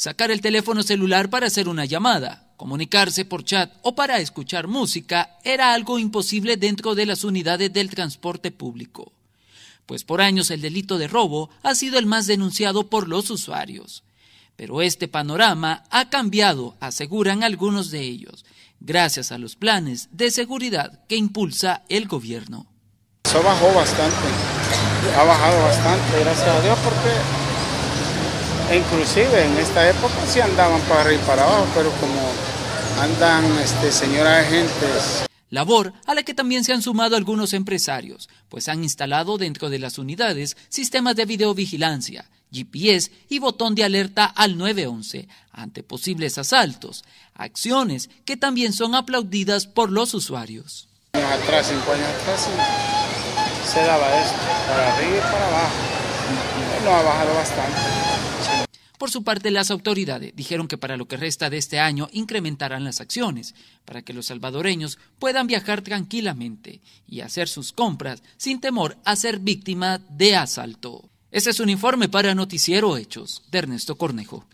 sacar el teléfono celular para hacer una llamada, comunicarse por chat o para escuchar música era algo imposible dentro de las unidades del transporte público, pues por años el delito de robo ha sido el más denunciado por los usuarios. Pero este panorama ha cambiado, aseguran algunos de ellos, gracias a los planes de seguridad que impulsa el gobierno. Eso bajó bastante, ha bajado bastante, gracias a Dios, porque e inclusive en esta época sí andaban para arriba y para abajo, pero como andan este, señoras agentes labor a la que también se han sumado algunos empresarios, pues han instalado dentro de las unidades sistemas de videovigilancia, GPS y botón de alerta al 911 ante posibles asaltos, acciones que también son aplaudidas por los usuarios. Atrás, cinco años atrás, se daba para arriba y para abajo. no ha bajado bastante. Por su parte, las autoridades dijeron que para lo que resta de este año incrementarán las acciones para que los salvadoreños puedan viajar tranquilamente y hacer sus compras sin temor a ser víctima de asalto. Este es un informe para Noticiero Hechos de Ernesto Cornejo.